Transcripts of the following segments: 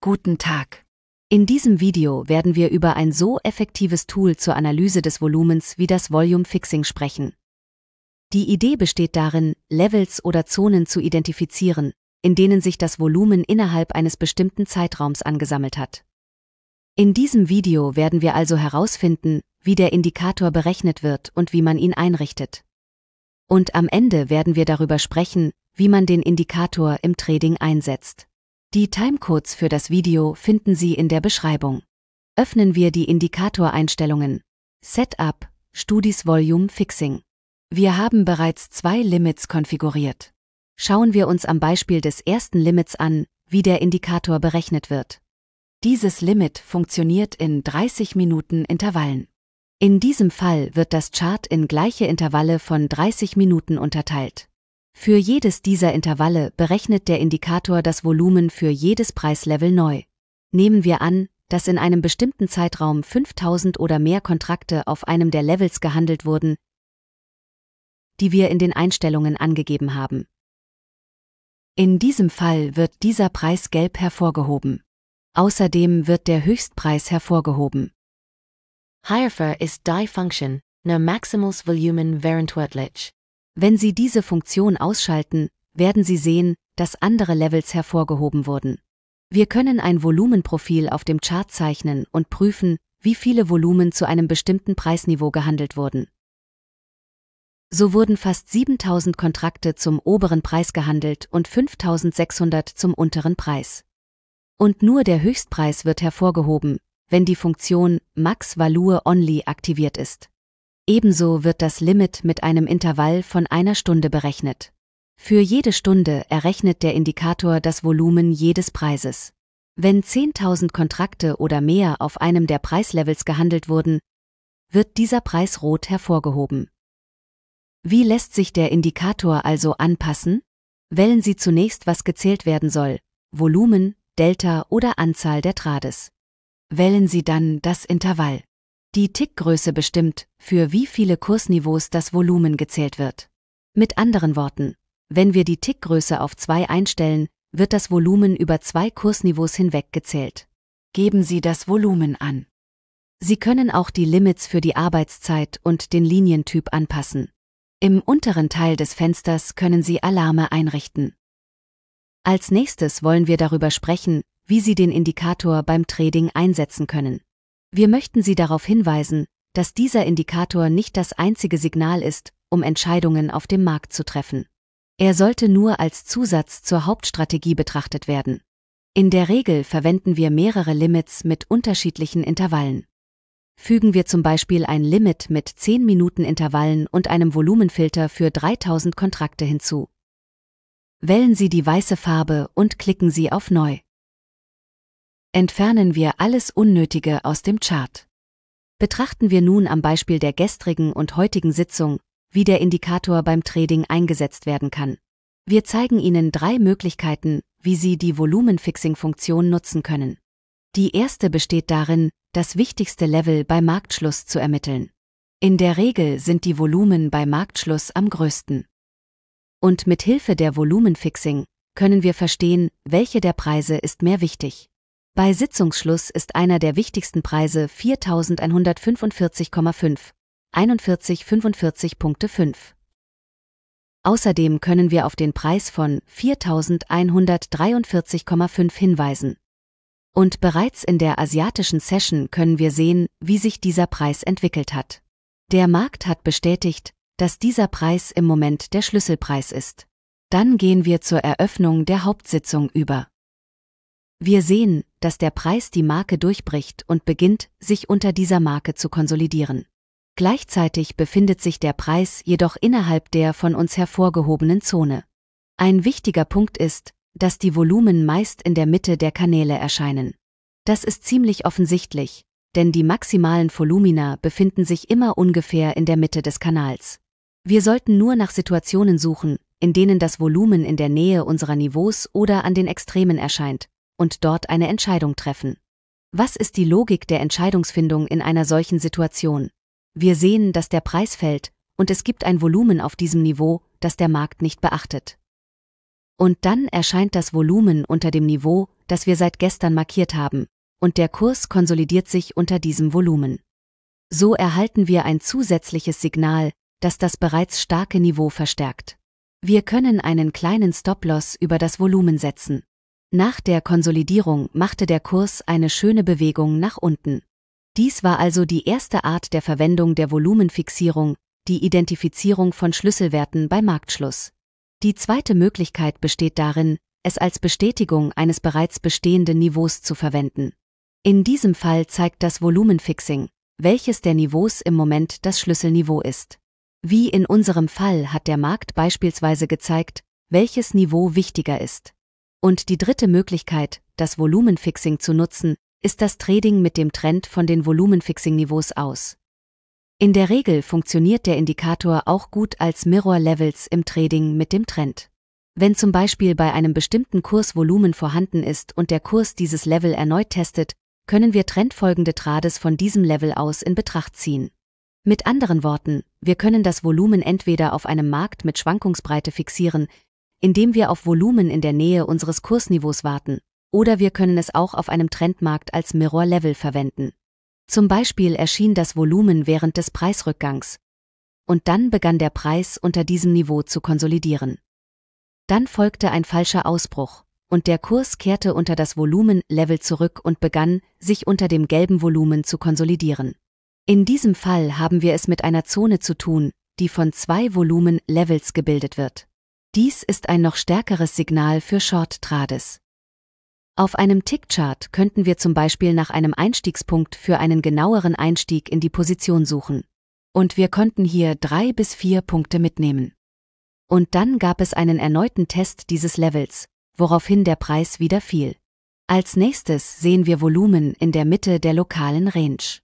Guten Tag. In diesem Video werden wir über ein so effektives Tool zur Analyse des Volumens wie das Volume Fixing sprechen. Die Idee besteht darin, Levels oder Zonen zu identifizieren, in denen sich das Volumen innerhalb eines bestimmten Zeitraums angesammelt hat. In diesem Video werden wir also herausfinden, wie der Indikator berechnet wird und wie man ihn einrichtet. Und am Ende werden wir darüber sprechen, wie man den Indikator im Trading einsetzt. Die Timecodes für das Video finden Sie in der Beschreibung. Öffnen wir die Indikatoreinstellungen. Setup, Studis Volume Fixing. Wir haben bereits zwei Limits konfiguriert. Schauen wir uns am Beispiel des ersten Limits an, wie der Indikator berechnet wird. Dieses Limit funktioniert in 30 Minuten Intervallen. In diesem Fall wird das Chart in gleiche Intervalle von 30 Minuten unterteilt. Für jedes dieser Intervalle berechnet der Indikator das Volumen für jedes Preislevel neu. Nehmen wir an, dass in einem bestimmten Zeitraum 5000 oder mehr Kontrakte auf einem der Levels gehandelt wurden, die wir in den Einstellungen angegeben haben. In diesem Fall wird dieser Preis gelb hervorgehoben. Außerdem wird der Höchstpreis hervorgehoben. Hierfür ist die Function, no maximals volumen während wenn Sie diese Funktion ausschalten, werden Sie sehen, dass andere Levels hervorgehoben wurden. Wir können ein Volumenprofil auf dem Chart zeichnen und prüfen, wie viele Volumen zu einem bestimmten Preisniveau gehandelt wurden. So wurden fast 7000 Kontrakte zum oberen Preis gehandelt und 5600 zum unteren Preis. Und nur der Höchstpreis wird hervorgehoben, wenn die Funktion Max Value Only aktiviert ist. Ebenso wird das Limit mit einem Intervall von einer Stunde berechnet. Für jede Stunde errechnet der Indikator das Volumen jedes Preises. Wenn 10.000 Kontrakte oder mehr auf einem der Preislevels gehandelt wurden, wird dieser Preis rot hervorgehoben. Wie lässt sich der Indikator also anpassen? Wählen Sie zunächst, was gezählt werden soll, Volumen, Delta oder Anzahl der Trades. Wählen Sie dann das Intervall. Die Tickgröße bestimmt, für wie viele Kursniveaus das Volumen gezählt wird. Mit anderen Worten, wenn wir die Tickgröße auf 2 einstellen, wird das Volumen über zwei Kursniveaus hinweg gezählt. Geben Sie das Volumen an. Sie können auch die Limits für die Arbeitszeit und den Linientyp anpassen. Im unteren Teil des Fensters können Sie Alarme einrichten. Als nächstes wollen wir darüber sprechen, wie Sie den Indikator beim Trading einsetzen können. Wir möchten Sie darauf hinweisen, dass dieser Indikator nicht das einzige Signal ist, um Entscheidungen auf dem Markt zu treffen. Er sollte nur als Zusatz zur Hauptstrategie betrachtet werden. In der Regel verwenden wir mehrere Limits mit unterschiedlichen Intervallen. Fügen wir zum Beispiel ein Limit mit 10 Minuten Intervallen und einem Volumenfilter für 3000 Kontrakte hinzu. Wählen Sie die weiße Farbe und klicken Sie auf Neu entfernen wir alles Unnötige aus dem Chart. Betrachten wir nun am Beispiel der gestrigen und heutigen Sitzung, wie der Indikator beim Trading eingesetzt werden kann. Wir zeigen Ihnen drei Möglichkeiten, wie Sie die Volumenfixing-Funktion nutzen können. Die erste besteht darin, das wichtigste Level bei Marktschluss zu ermitteln. In der Regel sind die Volumen bei Marktschluss am größten. Und mit Hilfe der Volumenfixing können wir verstehen, welche der Preise ist mehr wichtig. Bei Sitzungsschluss ist einer der wichtigsten Preise 4145,5 4145.5. Außerdem können wir auf den Preis von 4143,5 hinweisen. Und bereits in der asiatischen Session können wir sehen, wie sich dieser Preis entwickelt hat. Der Markt hat bestätigt, dass dieser Preis im Moment der Schlüsselpreis ist. Dann gehen wir zur Eröffnung der Hauptsitzung über. Wir sehen, dass der Preis die Marke durchbricht und beginnt, sich unter dieser Marke zu konsolidieren. Gleichzeitig befindet sich der Preis jedoch innerhalb der von uns hervorgehobenen Zone. Ein wichtiger Punkt ist, dass die Volumen meist in der Mitte der Kanäle erscheinen. Das ist ziemlich offensichtlich, denn die maximalen Volumina befinden sich immer ungefähr in der Mitte des Kanals. Wir sollten nur nach Situationen suchen, in denen das Volumen in der Nähe unserer Niveaus oder an den Extremen erscheint, und dort eine Entscheidung treffen. Was ist die Logik der Entscheidungsfindung in einer solchen Situation? Wir sehen, dass der Preis fällt, und es gibt ein Volumen auf diesem Niveau, das der Markt nicht beachtet. Und dann erscheint das Volumen unter dem Niveau, das wir seit gestern markiert haben, und der Kurs konsolidiert sich unter diesem Volumen. So erhalten wir ein zusätzliches Signal, das das bereits starke Niveau verstärkt. Wir können einen kleinen Stop-Loss über das Volumen setzen. Nach der Konsolidierung machte der Kurs eine schöne Bewegung nach unten. Dies war also die erste Art der Verwendung der Volumenfixierung, die Identifizierung von Schlüsselwerten bei Marktschluss. Die zweite Möglichkeit besteht darin, es als Bestätigung eines bereits bestehenden Niveaus zu verwenden. In diesem Fall zeigt das Volumenfixing, welches der Niveaus im Moment das Schlüsselniveau ist. Wie in unserem Fall hat der Markt beispielsweise gezeigt, welches Niveau wichtiger ist. Und die dritte Möglichkeit, das Volumenfixing zu nutzen, ist das Trading mit dem Trend von den Volumenfixing-Niveaus aus. In der Regel funktioniert der Indikator auch gut als Mirror Levels im Trading mit dem Trend. Wenn zum Beispiel bei einem bestimmten Kurs Volumen vorhanden ist und der Kurs dieses Level erneut testet, können wir trendfolgende Trades von diesem Level aus in Betracht ziehen. Mit anderen Worten, wir können das Volumen entweder auf einem Markt mit Schwankungsbreite fixieren, indem wir auf Volumen in der Nähe unseres Kursniveaus warten, oder wir können es auch auf einem Trendmarkt als Mirror Level verwenden. Zum Beispiel erschien das Volumen während des Preisrückgangs. Und dann begann der Preis unter diesem Niveau zu konsolidieren. Dann folgte ein falscher Ausbruch, und der Kurs kehrte unter das Volumen-Level zurück und begann, sich unter dem gelben Volumen zu konsolidieren. In diesem Fall haben wir es mit einer Zone zu tun, die von zwei Volumen-Levels gebildet wird. Dies ist ein noch stärkeres Signal für Short-Trades. Auf einem Tickchart könnten wir zum Beispiel nach einem Einstiegspunkt für einen genaueren Einstieg in die Position suchen. Und wir konnten hier drei bis vier Punkte mitnehmen. Und dann gab es einen erneuten Test dieses Levels, woraufhin der Preis wieder fiel. Als nächstes sehen wir Volumen in der Mitte der lokalen Range.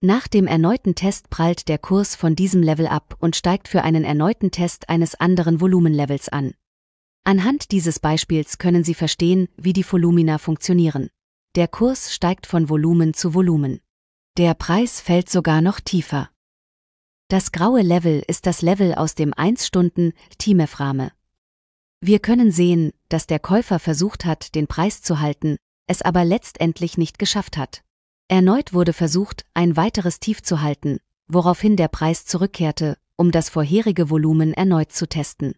Nach dem erneuten Test prallt der Kurs von diesem Level ab und steigt für einen erneuten Test eines anderen Volumenlevels an. Anhand dieses Beispiels können Sie verstehen, wie die Volumina funktionieren. Der Kurs steigt von Volumen zu Volumen. Der Preis fällt sogar noch tiefer. Das graue Level ist das Level aus dem 1-Stunden-Timeframe. Wir können sehen, dass der Käufer versucht hat, den Preis zu halten, es aber letztendlich nicht geschafft hat. Erneut wurde versucht, ein weiteres Tief zu halten, woraufhin der Preis zurückkehrte, um das vorherige Volumen erneut zu testen.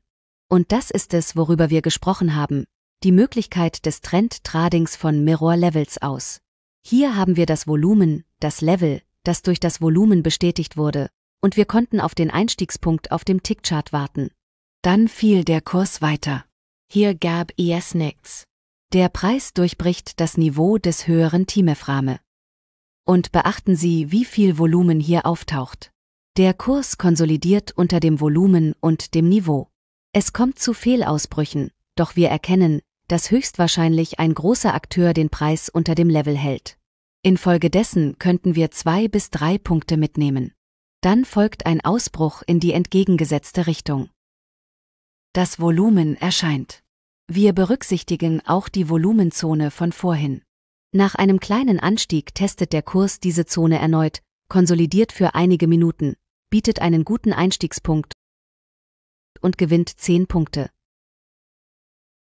Und das ist es, worüber wir gesprochen haben, die Möglichkeit des Trend-Tradings von Mirror-Levels aus. Hier haben wir das Volumen, das Level, das durch das Volumen bestätigt wurde, und wir konnten auf den Einstiegspunkt auf dem Tickchart warten. Dann fiel der Kurs weiter. Hier gab es nichts. Der Preis durchbricht das Niveau des höheren Timeframe. Und beachten Sie, wie viel Volumen hier auftaucht. Der Kurs konsolidiert unter dem Volumen und dem Niveau. Es kommt zu Fehlausbrüchen, doch wir erkennen, dass höchstwahrscheinlich ein großer Akteur den Preis unter dem Level hält. Infolgedessen könnten wir zwei bis drei Punkte mitnehmen. Dann folgt ein Ausbruch in die entgegengesetzte Richtung. Das Volumen erscheint. Wir berücksichtigen auch die Volumenzone von vorhin. Nach einem kleinen Anstieg testet der Kurs diese Zone erneut, konsolidiert für einige Minuten, bietet einen guten Einstiegspunkt und gewinnt 10 Punkte.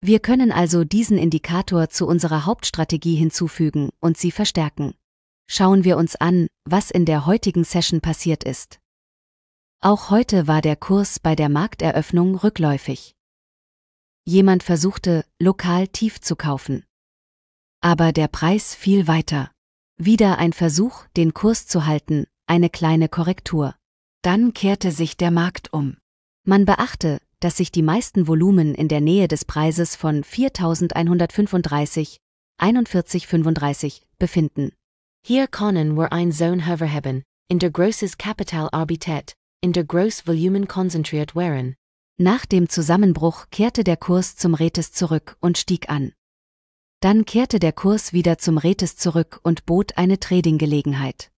Wir können also diesen Indikator zu unserer Hauptstrategie hinzufügen und sie verstärken. Schauen wir uns an, was in der heutigen Session passiert ist. Auch heute war der Kurs bei der Markteröffnung rückläufig. Jemand versuchte, lokal tief zu kaufen. Aber der Preis fiel weiter. Wieder ein Versuch, den Kurs zu halten, eine kleine Korrektur. Dann kehrte sich der Markt um. Man beachte, dass sich die meisten Volumen in der Nähe des Preises von 4135, 4135 befinden. Hier können wir ein Zone haben, in der großes Kapital arbitet, in der gross Volumen konzentriert wären. Nach dem Zusammenbruch kehrte der Kurs zum Rätes zurück und stieg an. Dann kehrte der Kurs wieder zum Retes zurück und bot eine Trading-Gelegenheit.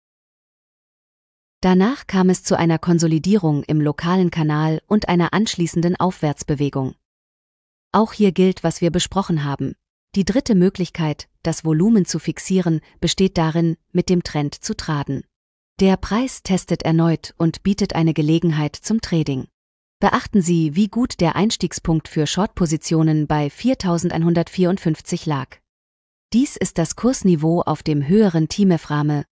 Danach kam es zu einer Konsolidierung im lokalen Kanal und einer anschließenden Aufwärtsbewegung. Auch hier gilt, was wir besprochen haben. Die dritte Möglichkeit, das Volumen zu fixieren, besteht darin, mit dem Trend zu traden. Der Preis testet erneut und bietet eine Gelegenheit zum Trading beachten Sie, wie gut der Einstiegspunkt für Short-Positionen bei 4154 lag. Dies ist das Kursniveau auf dem höheren tmf rahme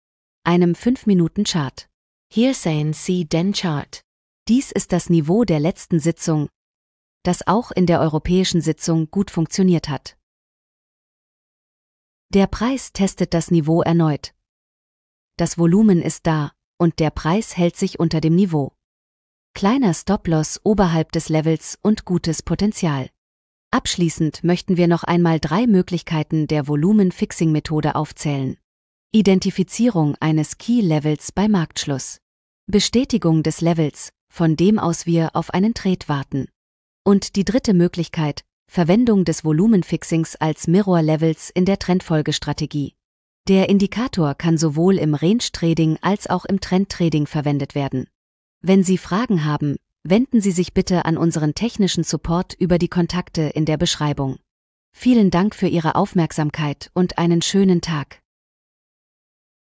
einem 5-Minuten-Chart. Here saying see den Chart. Dies ist das Niveau der letzten Sitzung, das auch in der europäischen Sitzung gut funktioniert hat. Der Preis testet das Niveau erneut. Das Volumen ist da, und der Preis hält sich unter dem Niveau kleiner Stop-Loss oberhalb des Levels und gutes Potenzial. Abschließend möchten wir noch einmal drei Möglichkeiten der Volumen-Fixing-Methode aufzählen. Identifizierung eines Key-Levels bei Marktschluss. Bestätigung des Levels, von dem aus wir auf einen Trade warten. Und die dritte Möglichkeit, Verwendung des Volumenfixings als Mirror-Levels in der Trendfolgestrategie. Der Indikator kann sowohl im Range-Trading als auch im Trend-Trading verwendet werden. Wenn Sie Fragen haben, wenden Sie sich bitte an unseren technischen Support über die Kontakte in der Beschreibung. Vielen Dank für Ihre Aufmerksamkeit und einen schönen Tag.